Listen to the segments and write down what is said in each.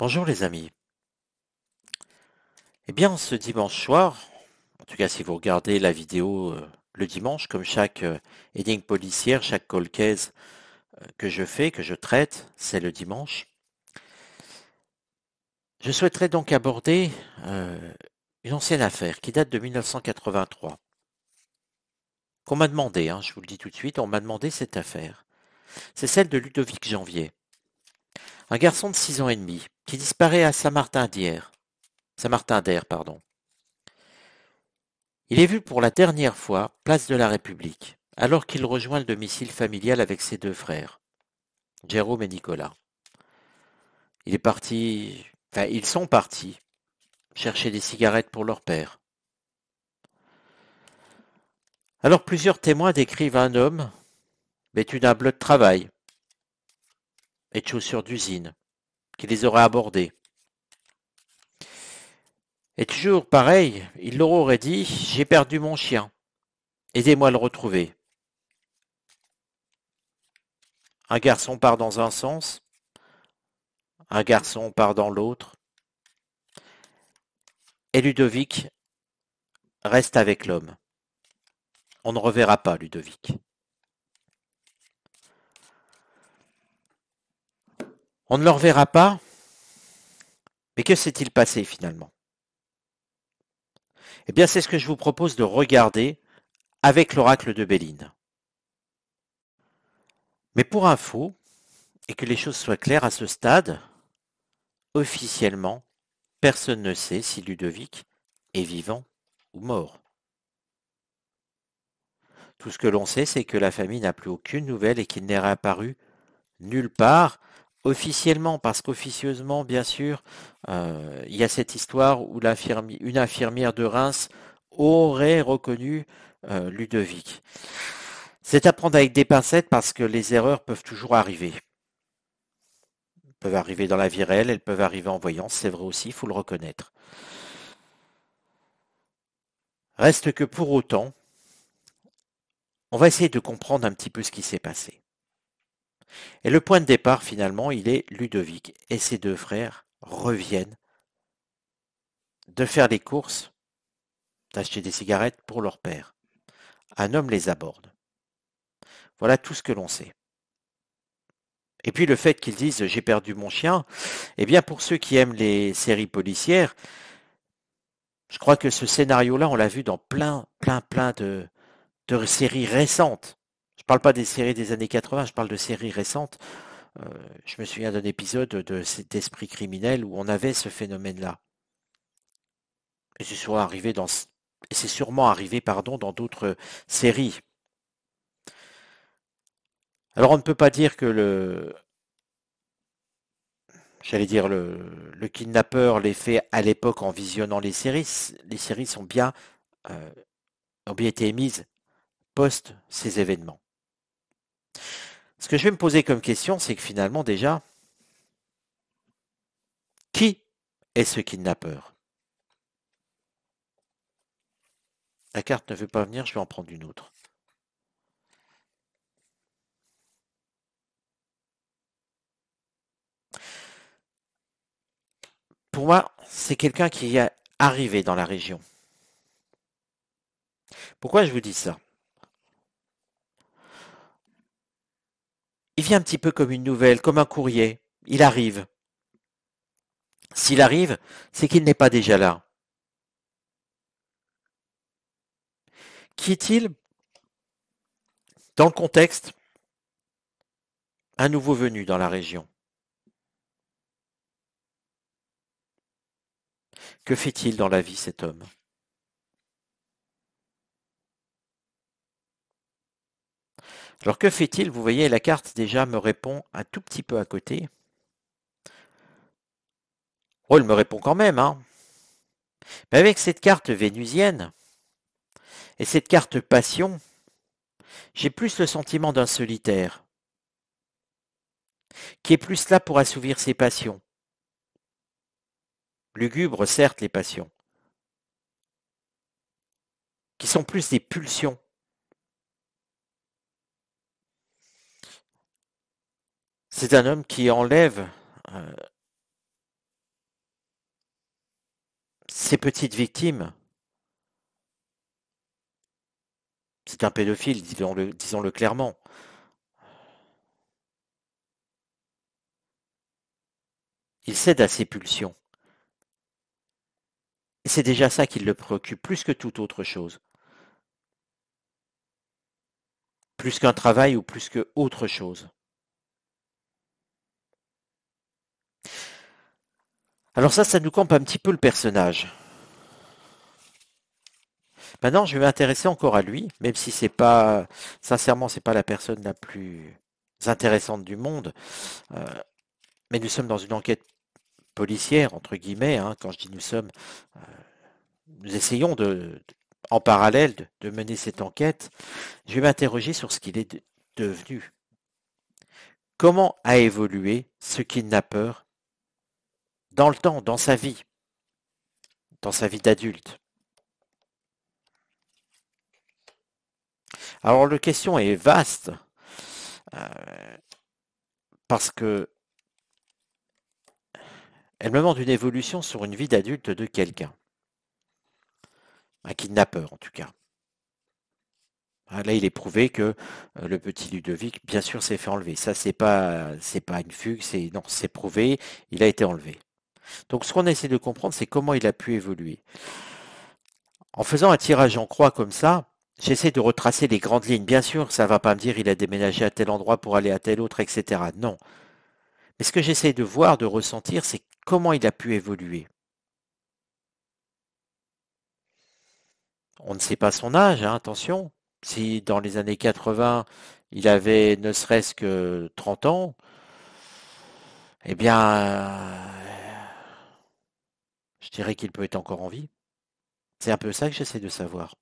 Bonjour les amis. Eh bien, ce dimanche soir, en tout cas si vous regardez la vidéo euh, le dimanche, comme chaque euh, policière, chaque call case euh, que je fais, que je traite, c'est le dimanche. Je souhaiterais donc aborder euh, une ancienne affaire qui date de 1983, qu'on m'a demandé, hein, je vous le dis tout de suite, on m'a demandé cette affaire. C'est celle de Ludovic Janvier, un garçon de 6 ans et demi, qui disparaît à saint martin Saint-Martin-d'Hère, d'Hier. pardon. Il est vu pour la dernière fois place de la République, alors qu'il rejoint le domicile familial avec ses deux frères, Jérôme et Nicolas. Il est parti, enfin, ils sont partis chercher des cigarettes pour leur père. Alors plusieurs témoins décrivent un homme vêtu d'un bleu de travail et de chaussures d'usine, qui les aurait abordés. Et toujours pareil, il leur aurait dit, j'ai perdu mon chien, aidez-moi à le retrouver. Un garçon part dans un sens, un garçon part dans l'autre, et Ludovic reste avec l'homme. On ne reverra pas Ludovic. On ne le reverra pas. Mais que s'est-il passé finalement Eh bien, c'est ce que je vous propose de regarder avec l'oracle de Béline. Mais pour info, et que les choses soient claires à ce stade, officiellement, personne ne sait si Ludovic est vivant ou mort. Tout ce que l'on sait, c'est que la famille n'a plus aucune nouvelle et qu'il n'est réapparu nulle part, officiellement, parce qu'officieusement, bien sûr, euh, il y a cette histoire où une infirmière de Reims aurait reconnu euh, Ludovic. C'est à prendre avec des pincettes parce que les erreurs peuvent toujours arriver. Elles peuvent arriver dans la vie réelle, elles peuvent arriver en voyance, c'est vrai aussi, il faut le reconnaître. Reste que pour autant, on va essayer de comprendre un petit peu ce qui s'est passé. Et le point de départ, finalement, il est Ludovic et ses deux frères reviennent de faire des courses, d'acheter des cigarettes pour leur père. Un homme les aborde. Voilà tout ce que l'on sait. Et puis le fait qu'ils disent j'ai perdu mon chien, eh bien pour ceux qui aiment les séries policières, je crois que ce scénario-là, on l'a vu dans plein, plein, plein de séries récentes parle pas des séries des années 80, je parle de séries récentes. Euh, je me souviens d'un épisode de cet esprit criminel où on avait ce phénomène-là. Et c'est sûrement arrivé dans, c'est sûrement arrivé, pardon, dans d'autres séries. Alors on ne peut pas dire que le, j'allais dire le, le kidnappeur l'ait fait à l'époque en visionnant les séries. Les séries sont bien, euh, ont bien été émises post ces événements. Ce que je vais me poser comme question, c'est que finalement déjà, qui est ce kidnappeur La carte ne veut pas venir, je vais en prendre une autre. Pour moi, c'est quelqu'un qui est arrivé dans la région. Pourquoi je vous dis ça il vient un petit peu comme une nouvelle, comme un courrier. Il arrive. S'il arrive, c'est qu'il n'est pas déjà là. Qui est-il Dans le contexte, un nouveau venu dans la région. Que fait-il dans la vie cet homme Alors que fait-il Vous voyez, la carte déjà me répond un tout petit peu à côté. Oh, elle me répond quand même. Hein. Mais avec cette carte vénusienne et cette carte passion, j'ai plus le sentiment d'un solitaire qui est plus là pour assouvir ses passions. Lugubre, certes, les passions, qui sont plus des pulsions C'est un homme qui enlève euh, ses petites victimes. C'est un pédophile, disons-le clairement. Il cède à ses pulsions. c'est déjà ça qui le préoccupe plus que toute autre chose. Plus qu'un travail ou plus que autre chose. Alors ça, ça nous campe un petit peu le personnage. Maintenant, je vais m'intéresser encore à lui, même si c'est pas, sincèrement, c'est pas la personne la plus intéressante du monde. Euh, mais nous sommes dans une enquête policière, entre guillemets. Hein, quand je dis nous sommes, euh, nous essayons de, en parallèle de, mener cette enquête. Je vais m'interroger sur ce qu'il est devenu. Comment a évolué ce qu'il n'a peur? dans le temps, dans sa vie, dans sa vie d'adulte. Alors la question est vaste euh, parce que elle me demande une évolution sur une vie d'adulte de quelqu'un. Un kidnappeur en tout cas. Ah, là, il est prouvé que euh, le petit Ludovic, bien sûr, s'est fait enlever. Ça, c'est pas, c'est pas une fugue, non, c'est prouvé. Il a été enlevé. Donc ce qu'on essaie de comprendre, c'est comment il a pu évoluer. En faisant un tirage en croix comme ça, j'essaie de retracer les grandes lignes. Bien sûr, ça ne va pas me dire il a déménagé à tel endroit pour aller à tel autre, etc. Non. Mais ce que j'essaie de voir, de ressentir, c'est comment il a pu évoluer. On ne sait pas son âge, hein, attention. Si dans les années 80, il avait ne serait-ce que 30 ans, eh bien, je dirais qu'il peut être encore en vie. C'est un peu ça que j'essaie de savoir.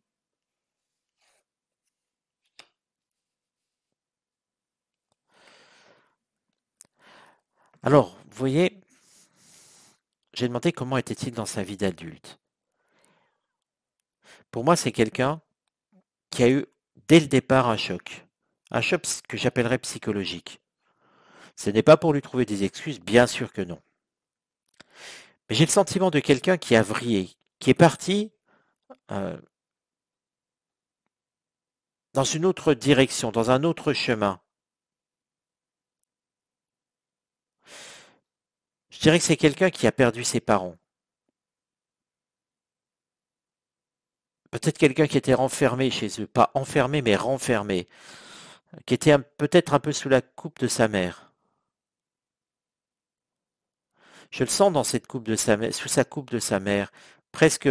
Alors, vous voyez, j'ai demandé comment était-il dans sa vie d'adulte. Pour moi, c'est quelqu'un qui a eu dès le départ un choc, un choc que j'appellerais psychologique. Ce n'est pas pour lui trouver des excuses, bien sûr que non. Mais j'ai le sentiment de quelqu'un qui a vrillé, qui est parti euh, dans une autre direction, dans un autre chemin. Je dirais que c'est quelqu'un qui a perdu ses parents. Peut-être quelqu'un qui était renfermé chez eux, pas enfermé, mais renfermé, qui était peut-être un peu sous la coupe de sa mère. Je le sens dans cette coupe de sa sous sa coupe de sa mère, presque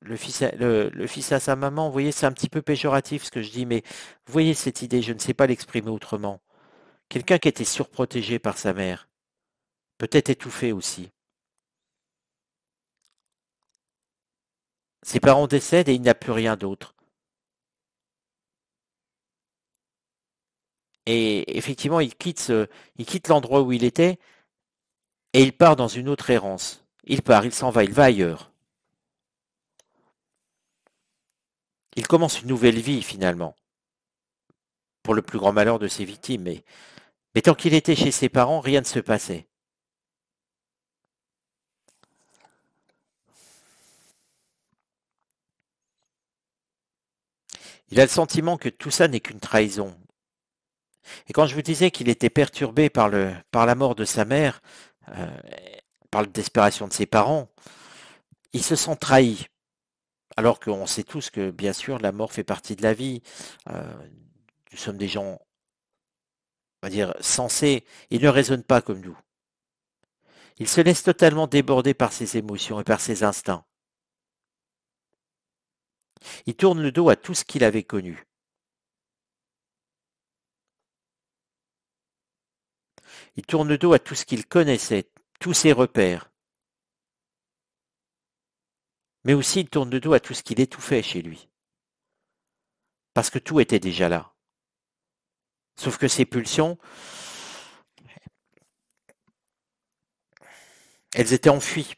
le fils, à, le fils à sa maman. Vous voyez, c'est un petit peu péjoratif ce que je dis, mais vous voyez cette idée, je ne sais pas l'exprimer autrement. Quelqu'un qui était surprotégé par sa mère, peut-être étouffé aussi. Ses parents décèdent et il n'a plus rien d'autre. Et effectivement, il quitte, il quitte l'endroit où il était et il part dans une autre errance. Il part, il s'en va, il va ailleurs. Il commence une nouvelle vie finalement, pour le plus grand malheur de ses victimes. Mais, mais tant qu'il était chez ses parents, rien ne se passait. Il a le sentiment que tout ça n'est qu'une trahison, et quand je vous disais qu'il était perturbé par, le, par la mort de sa mère, euh, par la désespération de ses parents, il se sent trahi. Alors qu'on sait tous que, bien sûr, la mort fait partie de la vie. Euh, nous sommes des gens, on va dire, sensés. il ne raisonne pas comme nous. Il se laisse totalement déborder par ses émotions et par ses instincts. Il tourne le dos à tout ce qu'il avait connu. Il tourne le dos à tout ce qu'il connaissait, tous ses repères. Mais aussi il tourne le dos à tout ce qu'il étouffait chez lui. Parce que tout était déjà là. Sauf que ses pulsions, elles étaient enfuies.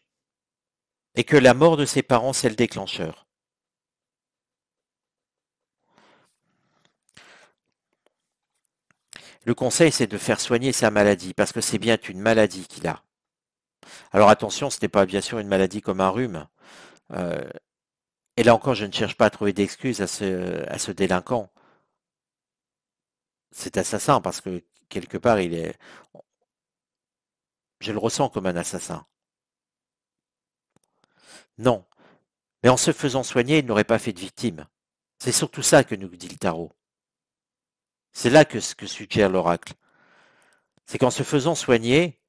Et que la mort de ses parents, c'est le déclencheur. Le conseil, c'est de faire soigner sa maladie, parce que c'est bien une maladie qu'il a. Alors attention, ce n'est pas bien sûr une maladie comme un rhume. Euh, et là encore, je ne cherche pas à trouver d'excuses à ce, à ce délinquant. C'est assassin, parce que quelque part, il est. Je le ressens comme un assassin. Non. Mais en se faisant soigner, il n'aurait pas fait de victime. C'est surtout ça que nous dit le tarot. C'est là que ce que suggère l'oracle. C'est qu'en se faisant soigner,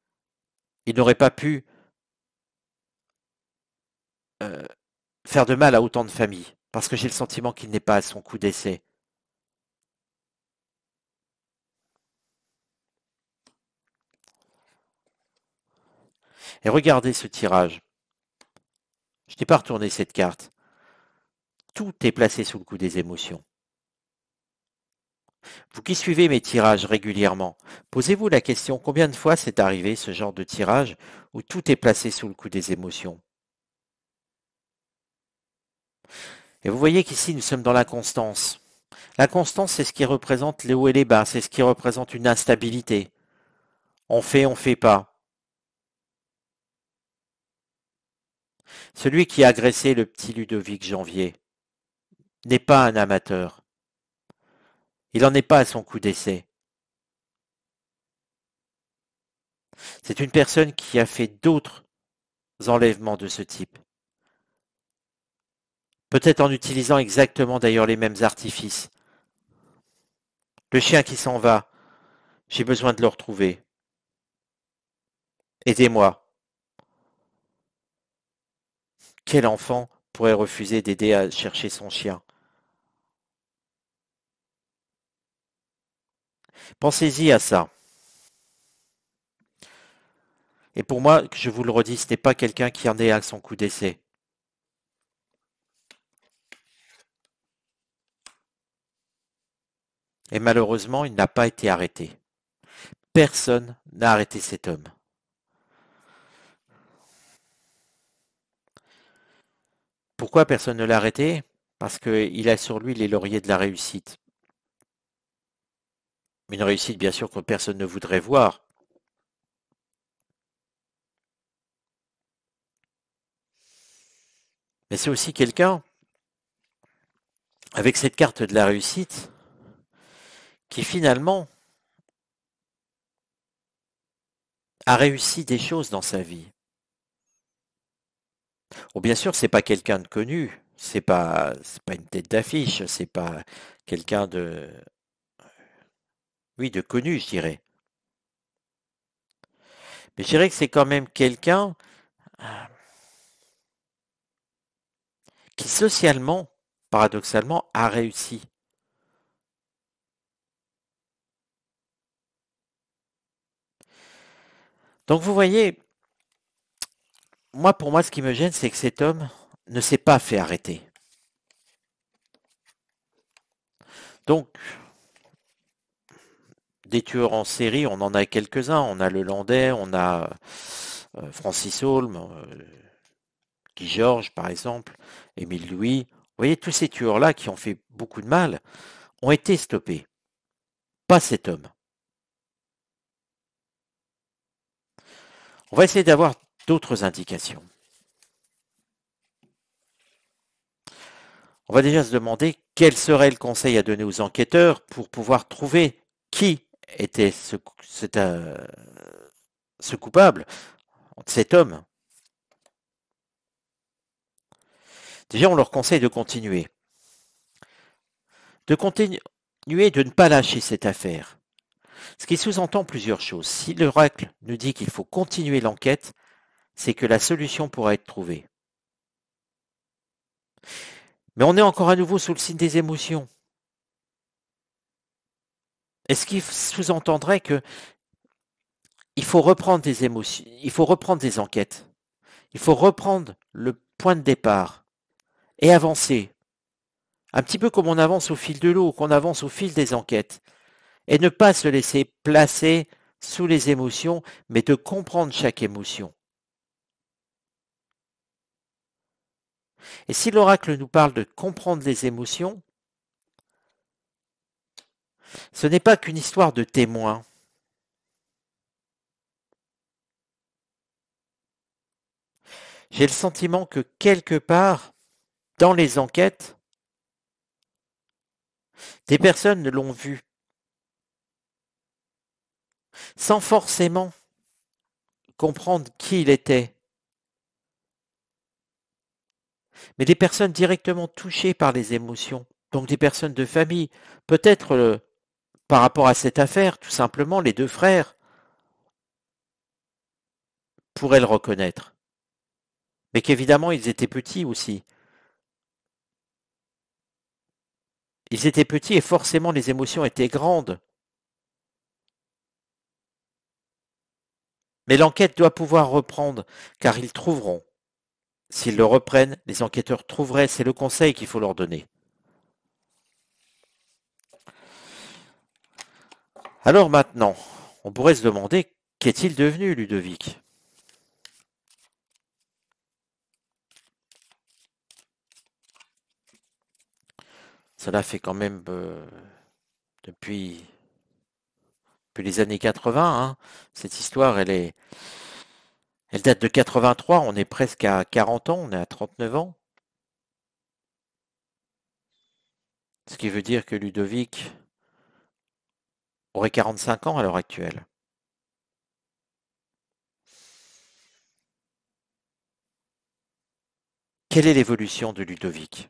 il n'aurait pas pu euh, faire de mal à autant de familles, parce que j'ai le sentiment qu'il n'est pas à son coup d'essai. Et regardez ce tirage. Je n'ai pas retourné cette carte. Tout est placé sous le coup des émotions. Vous qui suivez mes tirages régulièrement, posez-vous la question combien de fois c'est arrivé ce genre de tirage où tout est placé sous le coup des émotions Et vous voyez qu'ici nous sommes dans la constance. La constance, c'est ce qui représente les hauts et les bas, c'est ce qui représente une instabilité. On fait, on fait pas. Celui qui a agressé le petit Ludovic Janvier n'est pas un amateur. Il n'en est pas à son coup d'essai. C'est une personne qui a fait d'autres enlèvements de ce type. Peut-être en utilisant exactement d'ailleurs les mêmes artifices. Le chien qui s'en va, j'ai besoin de le retrouver. Aidez-moi. Quel enfant pourrait refuser d'aider à chercher son chien Pensez-y à ça. Et pour moi, je vous le redis, ce n'est pas quelqu'un qui en est à son coup d'essai. Et malheureusement, il n'a pas été arrêté. Personne n'a arrêté cet homme. Pourquoi personne ne l'a arrêté Parce qu'il a sur lui les lauriers de la réussite. Une réussite bien sûr que personne ne voudrait voir. Mais c'est aussi quelqu'un, avec cette carte de la réussite, qui finalement a réussi des choses dans sa vie. bien sûr, ce n'est pas quelqu'un de connu, c'est pas, pas une tête d'affiche, c'est pas quelqu'un de oui, de connu, je dirais. Mais je dirais que c'est quand même quelqu'un euh, qui socialement, paradoxalement, a réussi. Donc vous voyez, moi pour moi ce qui me gêne, c'est que cet homme ne s'est pas fait arrêter. Donc, des tueurs en série, on en a quelques-uns. On a le Landais, on a euh, Francis Holm, euh, Guy Georges par exemple, Émile Louis. Vous voyez, tous ces tueurs-là qui ont fait beaucoup de mal ont été stoppés. Pas cet homme. On va essayer d'avoir d'autres indications. On va déjà se demander quel serait le conseil à donner aux enquêteurs pour pouvoir trouver qui était ce, euh, ce coupable, cet homme. Déjà, on leur conseille de continuer. De continuer de ne pas lâcher cette affaire. Ce qui sous-entend plusieurs choses. Si l'oracle nous dit qu'il faut continuer l'enquête, c'est que la solution pourra être trouvée. Mais on est encore à nouveau sous le signe des émotions est ce qu'il sous-entendrait que il faut reprendre des émotions, il faut reprendre des enquêtes, il faut reprendre le point de départ et avancer. Un petit peu comme on avance au fil de l'eau, qu'on avance au fil des enquêtes. Et ne pas se laisser placer sous les émotions, mais de comprendre chaque émotion. Et si l'oracle nous parle de comprendre les émotions, ce n'est pas qu'une histoire de témoins. J'ai le sentiment que quelque part, dans les enquêtes, des personnes l'ont vu, sans forcément comprendre qui il était. Mais des personnes directement touchées par les émotions, donc des personnes de famille, peut-être euh, par rapport à cette affaire, tout simplement, les deux frères pourraient le reconnaître. Mais qu'évidemment, ils étaient petits aussi. Ils étaient petits et forcément les émotions étaient grandes. Mais l'enquête doit pouvoir reprendre, car ils trouveront. S'ils le reprennent, les enquêteurs trouveraient, c'est le conseil qu'il faut leur donner. Alors maintenant, on pourrait se demander qu'est-il devenu Ludovic Cela fait quand même euh, depuis, depuis, les années 80. Hein, cette histoire, elle est, elle date de 83. On est presque à 40 ans. On est à 39 ans. Ce qui veut dire que Ludovic aurait 45 ans à l'heure actuelle. Quelle est l'évolution de Ludovic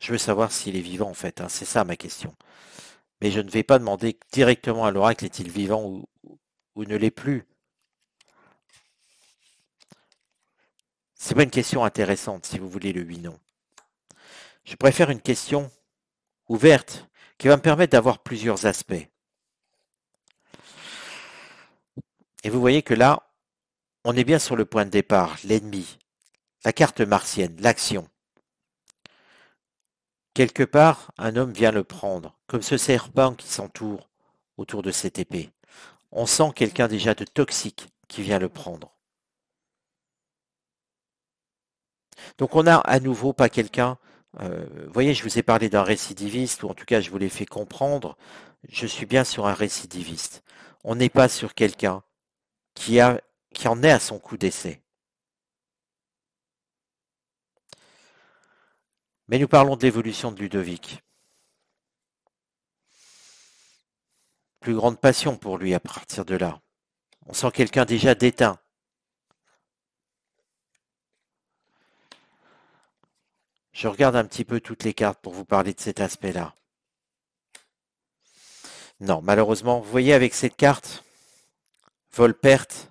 Je veux savoir s'il est vivant en fait, hein, c'est ça ma question. Mais je ne vais pas demander directement à l'oracle est-il vivant ou, ou ne l'est plus. C'est pas une question intéressante si vous voulez le oui non. Je préfère une question ouverte qui va me permettre d'avoir plusieurs aspects. Et vous voyez que là, on est bien sur le point de départ, l'ennemi, la carte martienne, l'action. Quelque part, un homme vient le prendre, comme ce serpent qui s'entoure autour de cette épée. On sent quelqu'un déjà de toxique qui vient le prendre. Donc on n'a à nouveau pas quelqu'un euh, vous voyez, je vous ai parlé d'un récidiviste, ou en tout cas, je vous l'ai fait comprendre. Je suis bien sur un récidiviste. On n'est pas sur quelqu'un qui, a, qui en est à son coup d'essai. Mais nous parlons de l'évolution de Ludovic. Plus grande passion pour lui à partir de là. On sent quelqu'un déjà déteint, Je regarde un petit peu toutes les cartes pour vous parler de cet aspect-là. Non, malheureusement, vous voyez avec cette carte, vol perte,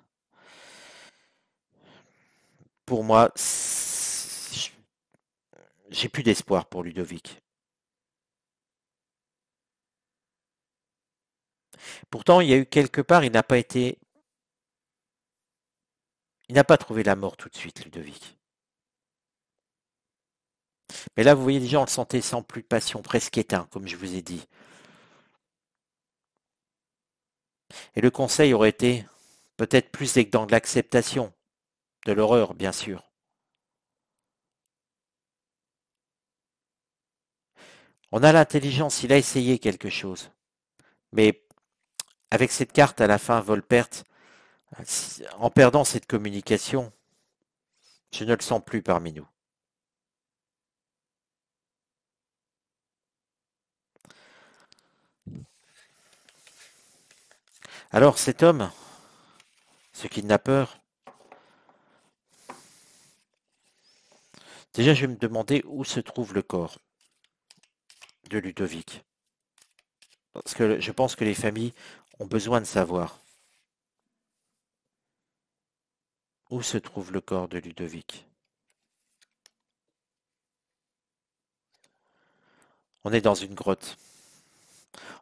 pour moi, j'ai plus d'espoir pour Ludovic. Pourtant, il y a eu quelque part, il n'a pas été. Il n'a pas trouvé la mort tout de suite, Ludovic. Mais là, vous voyez déjà, on le sentait sans plus de passion, presque éteint, comme je vous ai dit. Et le conseil aurait été peut-être plus dans de l'acceptation, de l'horreur, bien sûr. On a l'intelligence, il a essayé quelque chose. Mais avec cette carte à la fin, Volpert, en perdant cette communication, je ne le sens plus parmi nous. Alors cet homme, ce peur. déjà je vais me demander où se trouve le corps de Ludovic. Parce que je pense que les familles ont besoin de savoir où se trouve le corps de Ludovic. On est dans une grotte.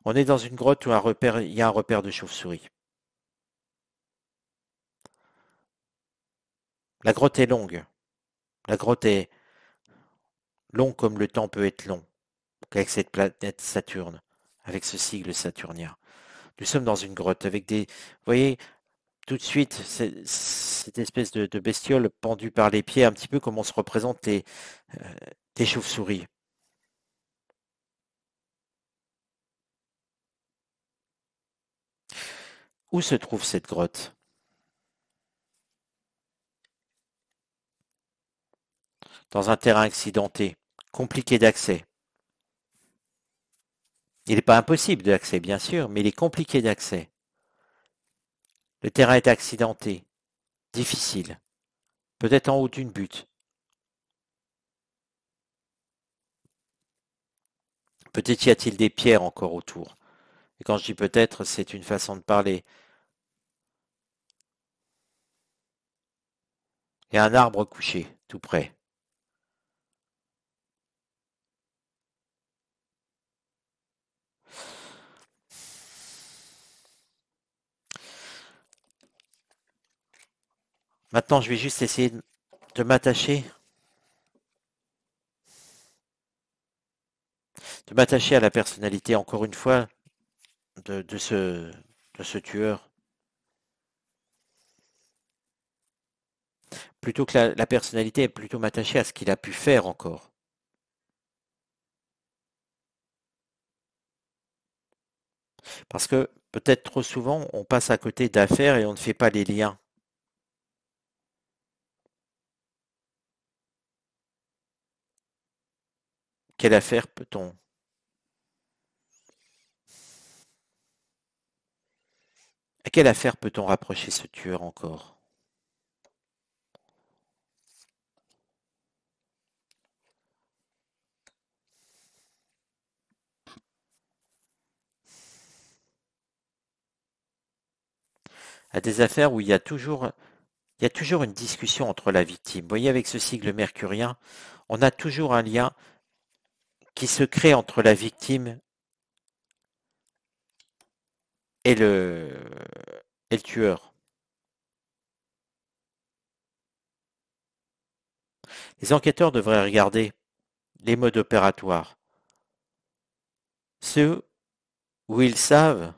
On est dans une grotte où un il y a un repère de chauve-souris. La grotte est longue. La grotte est longue comme le temps peut être long avec cette planète Saturne, avec ce sigle saturnien. Nous sommes dans une grotte avec des... Vous voyez, tout de suite, cette espèce de, bestiole pendue par les pieds, un petit peu comme on se représente les des euh, chauves-souris. Où se trouve cette grotte? Dans un terrain accidenté, compliqué d'accès. Il n'est pas impossible d'accès, bien sûr, mais il est compliqué d'accès. Le terrain est accidenté, difficile, peut-être en haut d'une butte. Peut-être y a-t-il des pierres encore autour. Et quand je dis peut-être, c'est une façon de parler. Et un arbre couché, tout près. Maintenant, je vais juste essayer de m'attacher. De m'attacher à la personnalité, encore une fois, de, ce, ce tueur. Plutôt que la, la personnalité, est plutôt m'attacher à ce qu'il a pu faire encore. Parce que peut-être trop souvent, on passe à côté d'affaires et on ne fait pas les liens. Quelle affaire peut-on quelle affaire peut-on rapprocher ce tueur encore à des affaires où il y a toujours, il y a toujours une discussion entre la victime. Vous voyez, avec ce sigle mercurien, on a toujours un lien qui se crée entre la victime et le, et le tueur. Les enquêteurs devraient regarder les modes opératoires. Ceux où ils savent,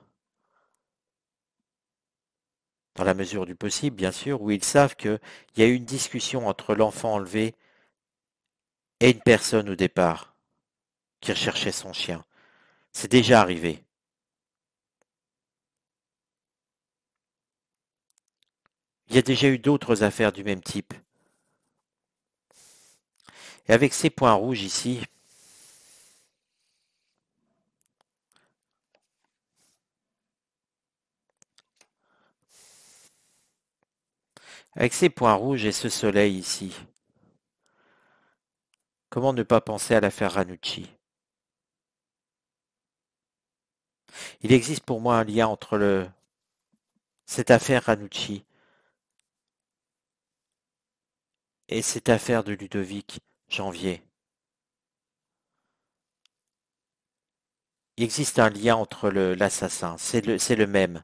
dans la mesure du possible bien sûr, où ils savent qu'il y a eu une discussion entre l'enfant enlevé et une personne au départ qui recherchait son chien. C'est déjà arrivé. Il y a déjà eu d'autres affaires du même type. Et avec ces points rouges ici, avec ces points rouges et ce soleil ici, comment ne pas penser à l'affaire Ranucci Il existe pour moi un lien entre le, cette affaire Ranucci Et cette affaire de Ludovic Janvier Il existe un lien entre l'assassin, c'est le, même.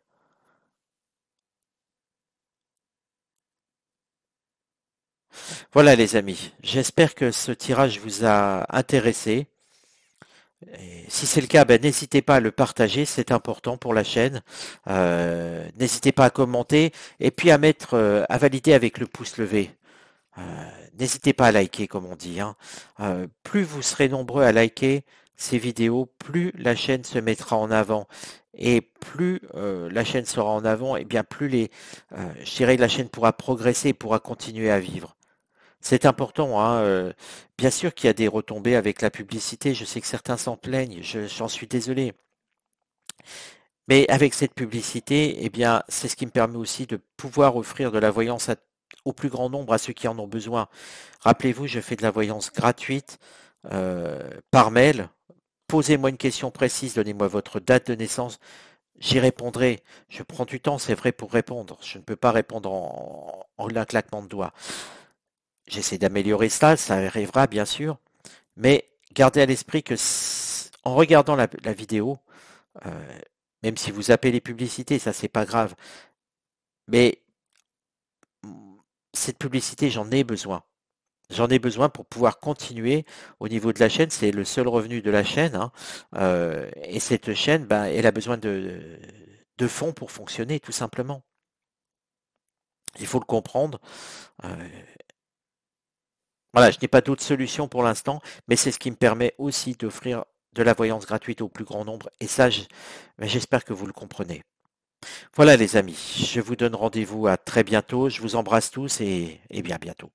Voilà les amis, j'espère que ce tirage vous a intéressé. si c'est le cas, ben, n'hésitez pas à le partager, c'est important pour la chaîne. Euh, n'hésitez pas à commenter et puis à mettre, euh, à valider avec le pouce levé. Euh, n'hésitez pas à liker, comme on dit. Hein. Euh, plus vous serez nombreux à liker ces vidéos, plus la chaîne se mettra en avant. Et plus euh, la chaîne sera en avant, et bien plus les, je dirais, la chaîne pourra progresser, pourra continuer à vivre. C'est important. Hein, bien sûr qu'il y a des retombées avec la publicité. Je sais que certains s'en plaignent. J'en suis désolé. Mais avec cette publicité, et eh bien, c'est ce qui me permet aussi de pouvoir offrir de la voyance à au plus grand nombre à ceux qui en ont besoin. Rappelez-vous, je fais de la voyance gratuite euh, par mail. Posez-moi une question précise, donnez-moi votre date de naissance. J'y répondrai. Je prends du temps, c'est vrai, pour répondre. Je ne peux pas répondre en, un claquement de doigts. J'essaie d'améliorer ça, ça arrivera bien sûr. Mais gardez à l'esprit que en regardant la, vidéo, euh, même si vous appelez les publicités, ça c'est pas grave. Mais cette publicité, j'en ai besoin. J'en ai besoin pour pouvoir continuer au niveau de la chaîne. C'est le seul revenu de la chaîne. Hein. Euh, et cette chaîne, ben, elle a besoin de, fonds pour fonctionner, tout simplement. Il faut le comprendre. Euh, voilà, je n'ai pas d'autre solution pour l'instant, mais c'est ce qui me permet aussi d'offrir de la voyance gratuite au plus grand nombre. Et ça, j'espère que vous le comprenez. Voilà les amis, je vous donne rendez-vous à très bientôt, je vous embrasse tous et, et bien bientôt.